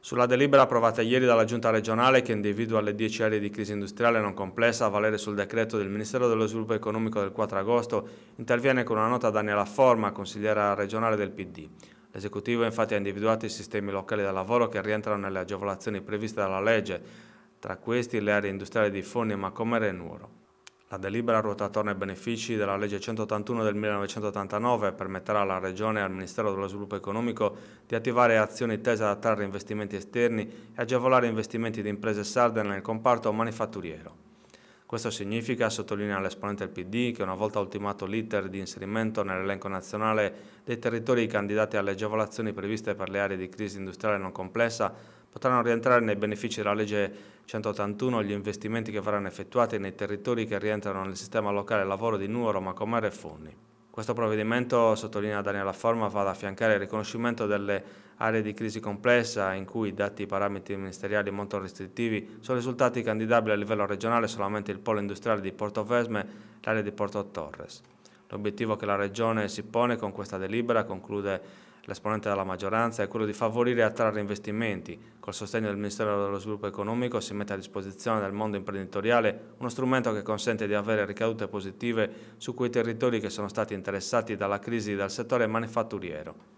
Sulla delibera approvata ieri dalla Giunta regionale che individua le 10 aree di crisi industriale non complessa a valere sul decreto del Ministero dello Sviluppo Economico del 4 agosto, interviene con una nota Daniela Forma, consigliera regionale del PD. L'esecutivo infatti ha individuato i sistemi locali del lavoro che rientrano nelle agevolazioni previste dalla legge, tra questi le aree industriali di Fondi, Macomere e Nuoro. La delibera ruota attorno ai benefici della legge 181 del 1989 permetterà alla Regione e al Ministero dello Sviluppo Economico di attivare azioni tese ad attrarre investimenti esterni e agevolare investimenti di imprese sarde nel comparto manifatturiero. Questo significa, sottolinea l'esponente del PD, che una volta ultimato l'iter di inserimento nell'elenco nazionale dei territori candidati alle agevolazioni previste per le aree di crisi industriale non complessa, potranno rientrare nei benefici della legge 181 gli investimenti che verranno effettuati nei territori che rientrano nel sistema locale lavoro di Nuoro, Macomare e Fonni. Questo provvedimento, sottolinea Daniela Forma, va ad affiancare il riconoscimento delle aree di crisi complessa in cui, dati i parametri ministeriali molto restrittivi, sono risultati candidabili a livello regionale solamente il polo industriale di Porto Vesme e l'area di Porto Torres. L'obiettivo che la Regione si pone con questa delibera, conclude l'esponente della maggioranza, è quello di favorire e attrarre investimenti. Col sostegno del Ministero dello Sviluppo Economico si mette a disposizione del mondo imprenditoriale uno strumento che consente di avere ricadute positive su quei territori che sono stati interessati dalla crisi del settore manifatturiero.